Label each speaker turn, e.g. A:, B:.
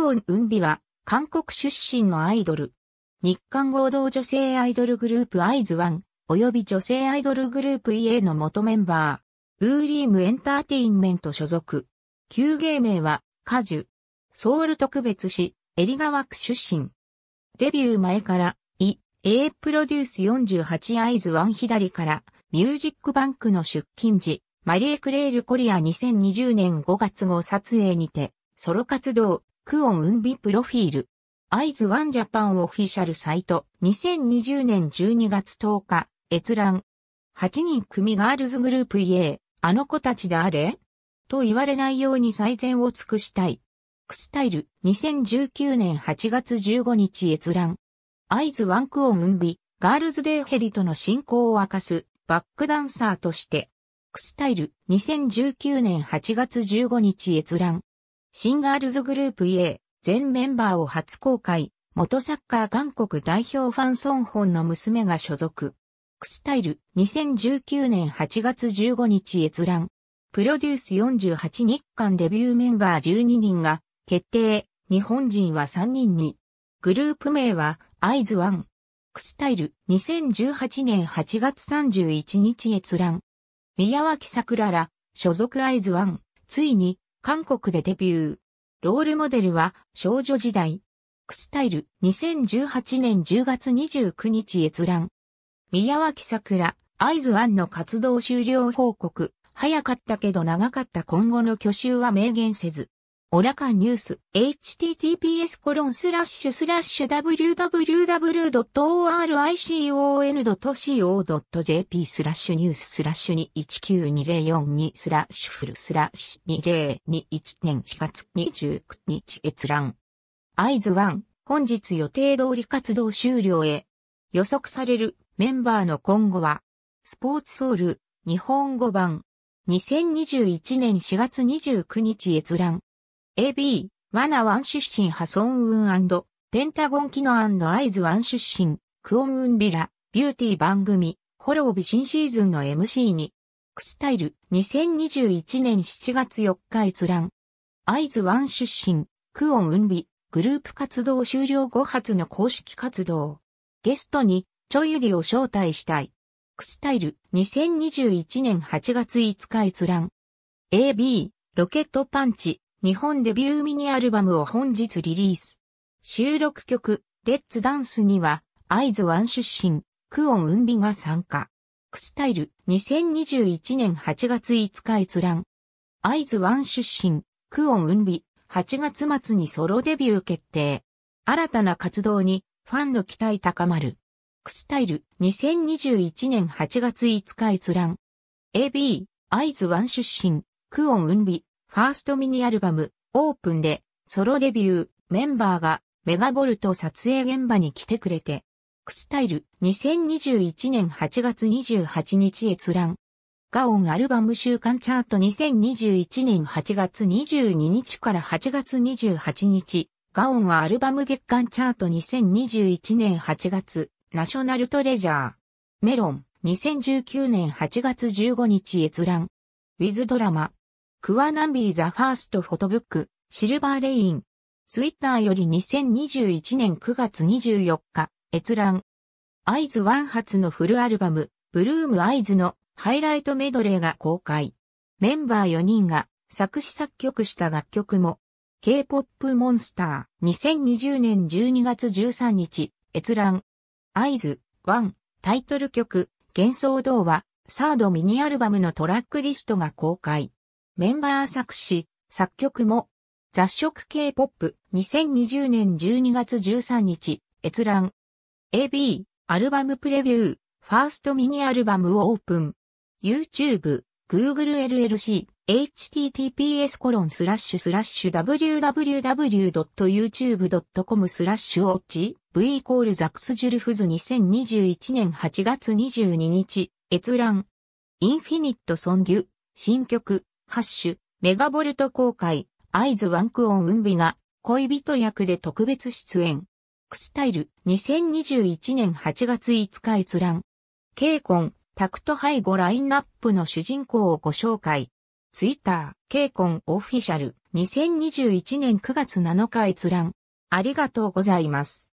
A: クオン・ウンビは、韓国出身のアイドル。日韓合同女性アイドルグループアイズワン、及び女性アイドルグループ EA の元メンバー。ウーリームエンターテインメント所属。旧芸名は、カジュ。ソウル特別市、エリガワ区出身。デビュー前から、イ、A プロデュース48アイズワン左から、ミュージックバンクの出勤時、マリエ・クレールコリア2020年5月号撮影にて、ソロ活動、クオンウンビプロフィール。アイズワンジャパンオフィシャルサイト。2020年12月10日、閲覧。8人組ガールズグループ EA、あの子たちであれと言われないように最善を尽くしたい。クスタイル、2019年8月15日閲覧。アイズワンクオンウンビ、ガールズデーヘリとの進行を明かす、バックダンサーとして。クスタイル、2019年8月15日閲覧。シンガールズグループ EA、全メンバーを初公開、元サッカー韓国代表ファンソンホンの娘が所属。クスタイル、2019年8月15日閲覧。プロデュース48日間デビューメンバー12人が決定。日本人は3人に。グループ名は、アイズワン。クスタイル、2018年8月31日閲覧。宮脇桜ら、所属アイズワン。ついに、韓国でデビュー。ロールモデルは少女時代。クスタイル2018年10月29日閲覧。宮脇桜、アイズワンの活動終了報告。早かったけど長かった今後の去就は明言せず。オラカニュース、https コロンスラッシュスラッシュ www.oricon.co.jp スラッシュニューススラッシュ219042スラッシュフルスラッシュ2021年4月29日閲覧。アイズワン、本日予定通り活動終了へ。予測されるメンバーの今後は、スポーツソウル、日本語版。2021年4月29日閲覧。AB、ワナワン出身ハソンウンペンタゴンキノアンアイズワン出身、クオンウンビラ、ビューティー番組、ホロービ新シーズンの MC に、クスタイル、2021年7月4日閲覧。アイズワン出身、クオンウンビ、グループ活動終了後発の公式活動。ゲストに、チョユリを招待したい。クスタイル、2021年8月5日閲覧。AB、ロケットパンチ、日本デビューミニアルバムを本日リリース。収録曲、レッツダンスには、アイズワン出身、クオン・ウンビが参加。クスタイル、2021年8月5日閲覧。アイズワン出身、クオン・ウンビ、8月末にソロデビュー決定。新たな活動に、ファンの期待高まる。クスタイル、2021年8月5日閲覧。AB、ズワン出身、クオン・ウンビ。ファーストミニアルバム、オープンで、ソロデビュー、メンバーが、メガボルト撮影現場に来てくれて、クスタイル、2021年8月28日閲覧。ガオンアルバム週間チャート2021年8月22日から8月28日、ガオンはアルバム月間チャート2021年8月、ナショナルトレジャー。メロン、2019年8月15日閲覧。ウィズドラマ、クワナンビーザファーストフォトブック、シルバーレイン。ツイッターより2021年9月24日、閲覧。アイズワン発のフルアルバム、ブルームアイズのハイライトメドレーが公開。メンバー4人が作詞作曲した楽曲も、K-POP モンスター2020年12月13日、閲覧。アイズワン、タイトル曲、幻想童話、サードミニアルバムのトラックリストが公開。メンバー作詞、作曲も、雑食 K-POP、2020年12月13日、閲覧。AB、アルバムプレビュー、ファーストミニアルバムをオープン。YouTube、Google LLC、https コロンスラッシュスラッシュ www.youtube.com スラッシュオッチ v イコールザクスジュルフズ2021年8月22日閲覧インフィニットソンギュ新曲ハッシュ、メガボルト公開、アイズワンクオン運ビが、恋人役で特別出演。クスタイル、2021年8月5日閲覧。ケイコン、タクト背後ラインナップの主人公をご紹介。ツイッター、ケイコンオフィシャル、2021年9月7日閲覧。ありがとうございます。